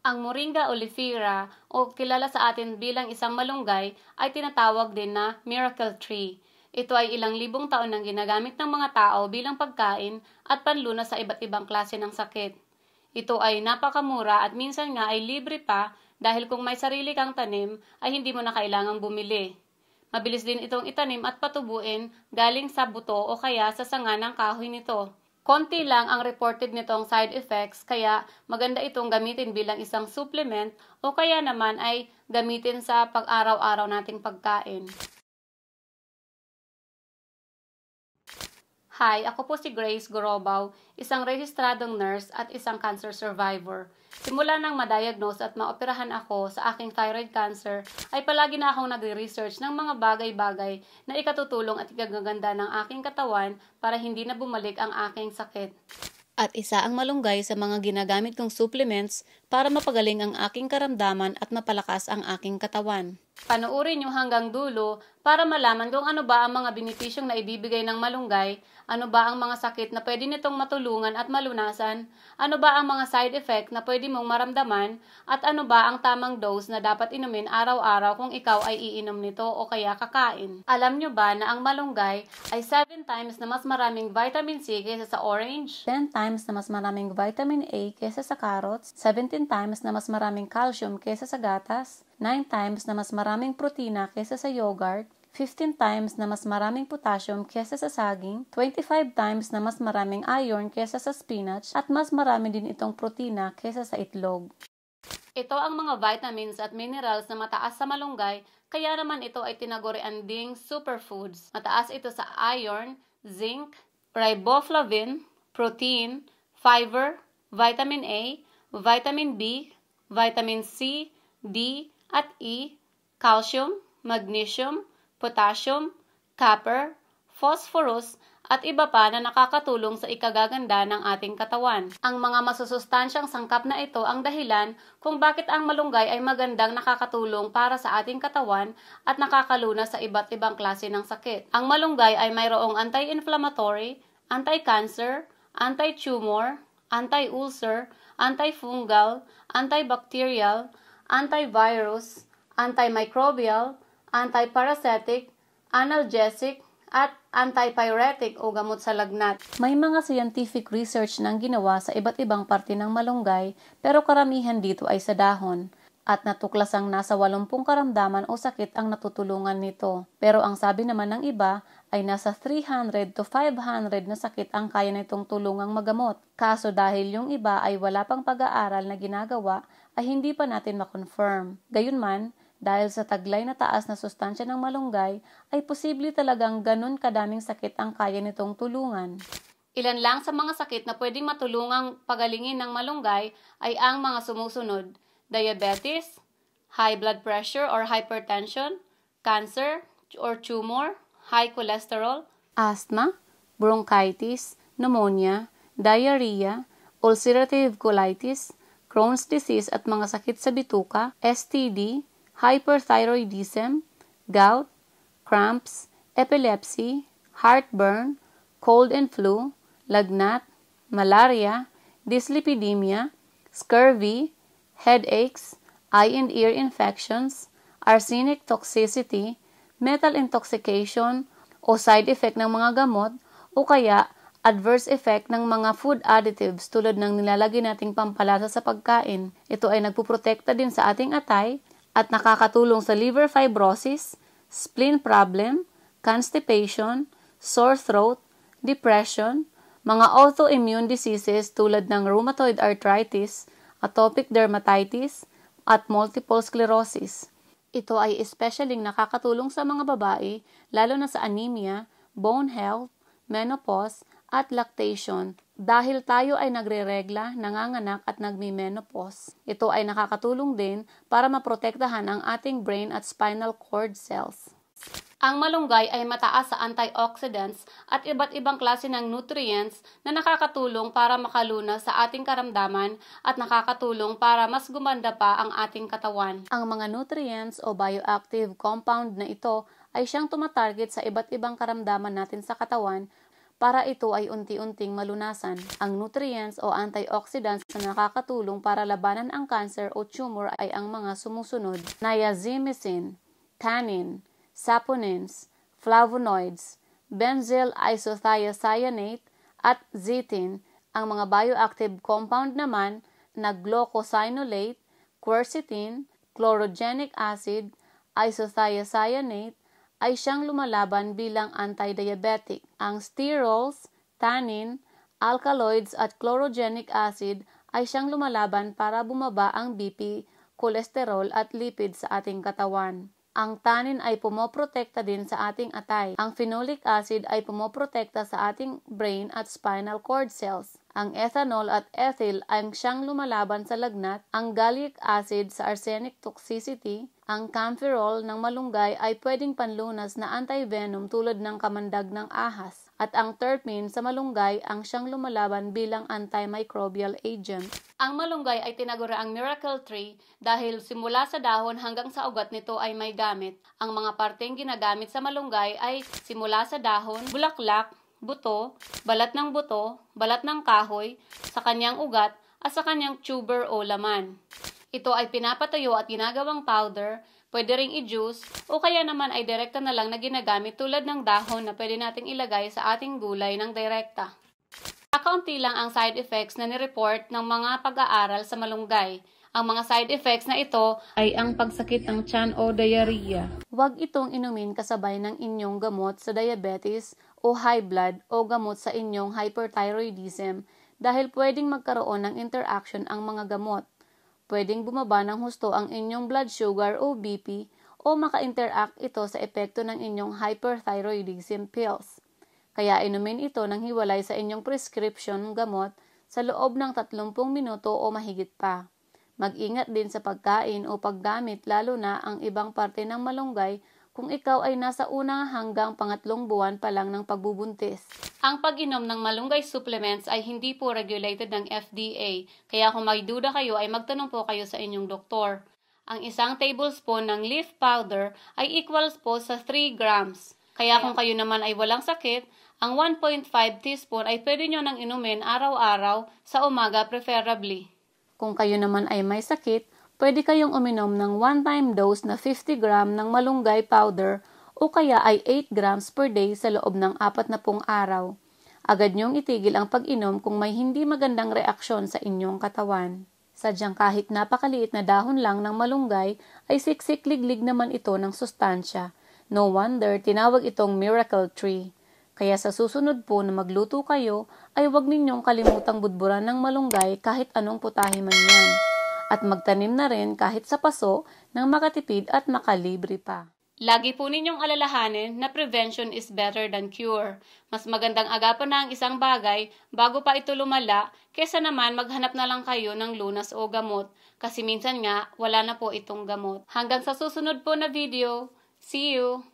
Ang Moringa oleifera o kilala sa atin bilang isang malunggay ay tinatawag din na miracle tree. Ito ay ilang libong taon nang ginagamit ng mga tao bilang pagkain at panlunas sa iba't ibang klase ng sakit. Ito ay napakamura at minsan nga ay libre pa dahil kung may sarili kang tanim ay hindi mo na kailangang bumili. Mabilis din itong itanim at patubuin galing sa buto o kaya sa sanga ng kahoy nito. Konti lang ang reported nitong side effects kaya maganda itong gamitin bilang isang supplement o kaya naman ay gamitin sa pag-araw-araw nating pagkain. Hi, ako po si Grace Gorobaw, isang rehistradong nurse at isang cancer survivor. Simula nang ma-diagnose at maoperahan ako sa aking thyroid cancer, ay palagi na akong nagre-research ng mga bagay-bagay na ikatutulong at ikagaganda ng aking katawan para hindi na bumalik ang aking sakit at isa ang malunggay sa mga ginagamit kong supplements para mapagaling ang aking karamdaman at mapalakas ang aking katawan. Panoorin nyo hanggang dulo para malaman kung ano ba ang mga benepisyong na ibibigay ng malunggay, ano ba ang mga sakit na pwede nitong matulungan at malunasan, ano ba ang mga side effect na pwede mong maramdaman, at ano ba ang tamang dose na dapat inumin araw-araw kung ikaw ay iinom nito o kaya kakain. Alam nyo ba na ang malunggay ay 7 10 times na mas maraming vitamin C kaysa sa orange, 10 times na mas maraming vitamin A kaysa sa carrots, 17 times na mas maraming calcium kaysa sa gatas, 9 times na mas maraming protina kaysa sa yogurt, 15 times na mas maraming potassium kaysa sa saging, 25 times na mas maraming iron kaysa sa spinach, at mas marami din itong protina kaysa sa itlog. Ito ang mga vitamins at minerals na mataas sa malunggay kaya naman ito ay tinagurian ding superfoods. Mataas ito sa iron, zinc, riboflavin, protein, fiber, vitamin A, vitamin B, vitamin C, D, at E, calcium, magnesium, potassium, copper, phosphorus, at iba pa na nakakatulong sa ikagaganda ng ating katawan. Ang mga masusustansyang sangkap na ito ang dahilan kung bakit ang malunggay ay magandang nakakatulong para sa ating katawan at nakakaluna sa iba't ibang klase ng sakit. Ang malunggay ay mayroong anti-inflammatory, anti-cancer, anti-tumor, anti-ulcer, anti-fungal, anti antifungal, anti antivirus, antimicrobial, antiparasitic, analgesic, at antipyretic o gamot sa lagnat. May mga scientific research nang ginawa sa iba't ibang parte ng malunggay pero karamihan dito ay sa dahon at natuklas ang nasa 80 karamdaman o sakit ang natutulungan nito. Pero ang sabi naman ng iba ay nasa 300 to 500 na sakit ang kaya nitong tulungang magamot. Kaso dahil yung iba ay wala pang pag-aaral na ginagawa ay hindi pa natin makonfirm. Gayunman, dahil sa taglay na taas na sustansya ng malunggay, ay posible talagang ganun kadaming sakit ang kaya nitong tulungan. Ilan lang sa mga sakit na pwedeng matulungang pagalingin ng malunggay ay ang mga sumusunod, diabetes, high blood pressure or hypertension, cancer or tumor, high cholesterol, asthma, bronchitis, pneumonia, diarrhea, ulcerative colitis, Crohn's disease at mga sakit sa bituka, STD, hyperthyroidism, gout, cramps, epilepsy, heartburn, cold and flu, lagnat, malaria, dyslipidemia, scurvy, headaches, eye and ear infections, arsenic toxicity, metal intoxication o side effect ng mga gamot o kaya adverse effect ng mga food additives tulad ng nilalagay nating pampalasa sa pagkain. Ito ay nagpuprotekta din sa ating atay at nakakatulong sa liver fibrosis, spleen problem, constipation, sore throat, depression, mga autoimmune diseases tulad ng rheumatoid arthritis, atopic dermatitis, at multiple sclerosis. Ito ay especially nakakatulong sa mga babae, lalo na sa anemia, bone health, menopause, at lactation dahil tayo ay nagreregla, nanganganak at nagmimenopause, ito ay nakakatulong din para maprotektahan ang ating brain at spinal cord cells. Ang malunggay ay mataas sa antioxidants at iba't ibang klase ng nutrients na nakakatulong para makalunas sa ating karamdaman at nakakatulong para mas gumanda pa ang ating katawan. Ang mga nutrients o bioactive compound na ito ay siyang tumatarget sa iba't ibang karamdaman natin sa katawan para ito ay unti-unting malunasan. Ang nutrients o antioxidants na nakakatulong para labanan ang cancer o tumor ay ang mga sumusunod. Niacinamide, tannin, saponins, flavonoids, benzyl isothiocyanate at zetin. Ang mga bioactive compound naman na glucosinolate, quercetin, chlorogenic acid, isothiocyanate, ay siyang lumalaban bilang anti-diabetic. Ang sterols, tannin, alkaloids at chlorogenic acid ay siyang lumalaban para bumaba ang BP, kolesterol at lipid sa ating katawan. Ang tanin ay pumoprotekta din sa ating atay. Ang phenolic acid ay pumoprotekta sa ating brain at spinal cord cells ang ethanol at ethyl ang siyang lumalaban sa lagnat, ang gallic acid sa arsenic toxicity, ang camphorol ng malunggay ay pwedeng panlunas na anti-venom tulad ng kamandag ng ahas, at ang terpene sa malunggay ang siyang lumalaban bilang antimicrobial agent. Ang malunggay ay tinagura ang miracle tree dahil simula sa dahon hanggang sa ugat nito ay may gamit. Ang mga parteng ginagamit sa malunggay ay simula sa dahon, bulaklak, buto, balat ng buto, balat ng kahoy, sa kanyang ugat, at sa kanyang tuber o laman. Ito ay pinapatuyo at ginagawang powder, pwede ring i-juice, o kaya naman ay direkta na lang na ginagamit tulad ng dahon na pwede nating ilagay sa ating gulay ng direkta. Kakaunti lang ang side effects na nireport ng mga pag-aaral sa malunggay. Ang mga side effects na ito ay ang pagsakit ng tiyan o diarrhea. Huwag itong inumin kasabay ng inyong gamot sa diabetes o high blood o gamot sa inyong hyperthyroidism dahil pwedeng magkaroon ng interaction ang mga gamot. Pwedeng bumaba ng husto ang inyong blood sugar o BP o maka-interact ito sa epekto ng inyong hyperthyroidism pills. Kaya inumin ito ng hiwalay sa inyong prescription gamot sa loob ng 30 minuto o mahigit pa. Mag-ingat din sa pagkain o paggamit lalo na ang ibang parte ng malunggay kung ikaw ay nasa una hanggang pangatlong buwan pa lang ng pagbubuntis. Ang pag-inom ng malunggay supplements ay hindi po regulated ng FDA, kaya kung may duda kayo ay magtanong po kayo sa inyong doktor. Ang isang tablespoon ng leaf powder ay equals po sa 3 grams. Kaya kung kayo naman ay walang sakit, ang 1.5 teaspoon ay pwede nyo nang inumin araw-araw sa umaga preferably. Kung kayo naman ay may sakit, pwede kayong uminom ng one-time dose na 50 gram ng malunggay powder o kaya ay 8 grams per day sa loob ng 40 araw. Agad niyong itigil ang pag-inom kung may hindi magandang reaksyon sa inyong katawan. Sadyang kahit napakaliit na dahon lang ng malunggay ay siksik-liglig naman ito ng sustansya. No wonder tinawag itong miracle tree. Kaya sa susunod po na magluto kayo ay huwag ninyong kalimutang budburan ng malunggay kahit anong putahe man yan at magtanim na rin kahit sa paso ng makatipid at makalibre pa. Lagi po ninyong alalahanin na prevention is better than cure. Mas magandang agapan na ang isang bagay bago pa ito lumala kesa naman maghanap na lang kayo ng lunas o gamot kasi minsan nga wala na po itong gamot. Hanggang sa susunod po na video, see you!